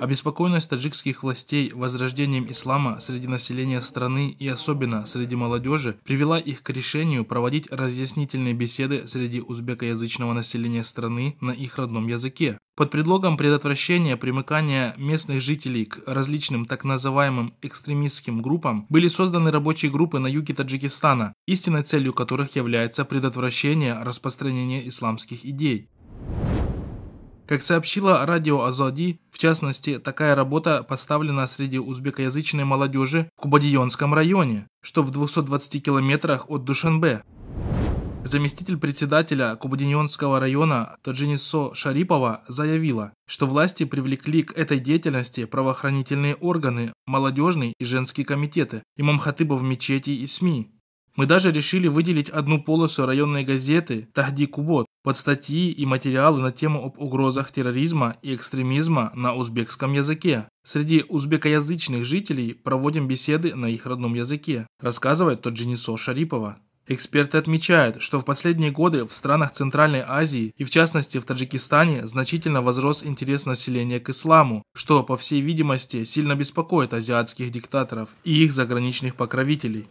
Обеспокоенность таджикских властей возрождением ислама среди населения страны и особенно среди молодежи привела их к решению проводить разъяснительные беседы среди узбекоязычного населения страны на их родном языке. Под предлогом предотвращения примыкания местных жителей к различным так называемым экстремистским группам были созданы рабочие группы на юге Таджикистана, истинной целью которых является предотвращение распространения исламских идей. Как сообщила радио Азади, в частности, такая работа поставлена среди узбекоязычной молодежи в Кубадионском районе, что в 220 километрах от Душанбе. Заместитель председателя Кубадионского района Таджинисо Шарипова заявила, что власти привлекли к этой деятельности правоохранительные органы, молодежный и женские комитеты, имамхатыбов мечети и СМИ. Мы даже решили выделить одну полосу районной газеты «Тахди Кубот» под статьи и материалы на тему об угрозах терроризма и экстремизма на узбекском языке. Среди узбекоязычных жителей проводим беседы на их родном языке, рассказывает Тоджинисо Шарипова. Эксперты отмечают, что в последние годы в странах Центральной Азии и в частности в Таджикистане значительно возрос интерес населения к исламу, что, по всей видимости, сильно беспокоит азиатских диктаторов и их заграничных покровителей.